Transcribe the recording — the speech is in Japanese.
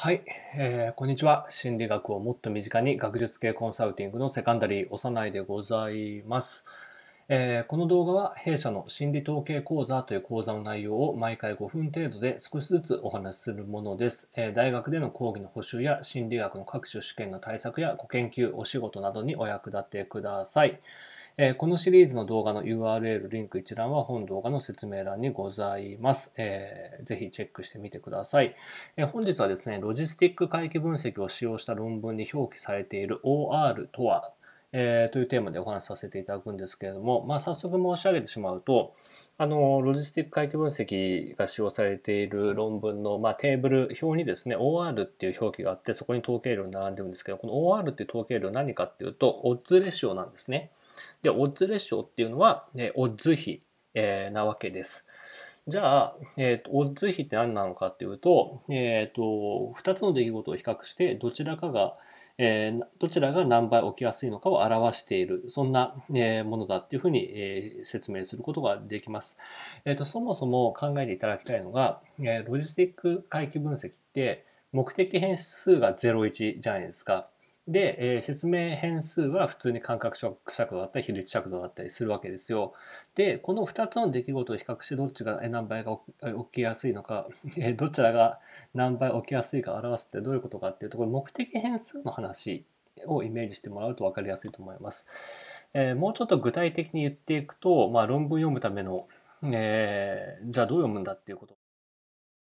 はい、えー、こんにちは心理学をもっと身近に学術系コンサルティングのセカンダリー幼いでございます、えー、この動画は弊社の心理統計講座という講座の内容を毎回5分程度で少しずつお話しするものです、えー、大学での講義の補習や心理学の各種試験の対策やご研究お仕事などにお役立てください、えー、このシリーズの動画の URL、リンク一覧は本動画の説明欄にございます。えー、ぜひチェックしてみてください、えー、本日はですね、ロジスティック回帰分析を使用した論文に表記されている OR とは、えー、というテーマでお話しさせていただくんですけれども、まあ、早速申し上げてしまうと、あの、ロジスティック回帰分析が使用されている論文の、まあ、テーブル表にですね、OR っていう表記があって、そこに統計量並んでるんですけど、この OR っていう統計量何かっていうと、オッズレシオなんですね。で、オッズレシオっていうのは、ね、オッズ比、えなわけです。じゃあ、えーと、オッズ比って何なのかっていうと、えーと、2つの出来事を比較して、どちらかが、えー、どちらが何倍起きやすいのかを表している、そんな、えー、ものだっていうふうに、えー、説明することができます。えーと、そもそも考えていただきたいのが、えロジスティック回帰分析って、目的変数が01じゃないですか。で、えー、説明変数は普通に感覚尺度だったり比率尺度だったりするわけですよ。で、この2つの出来事を比較してどっちが何倍が起きやすいのか、えどちらが何倍起きやすいか表すってどういうことかっていうところ、目的変数の話をイメージしてもらうと分かりやすいと思います。えー、もうちょっと具体的に言っていくと、まあ、論文読むための、えじゃあどう読むんだっていうこと。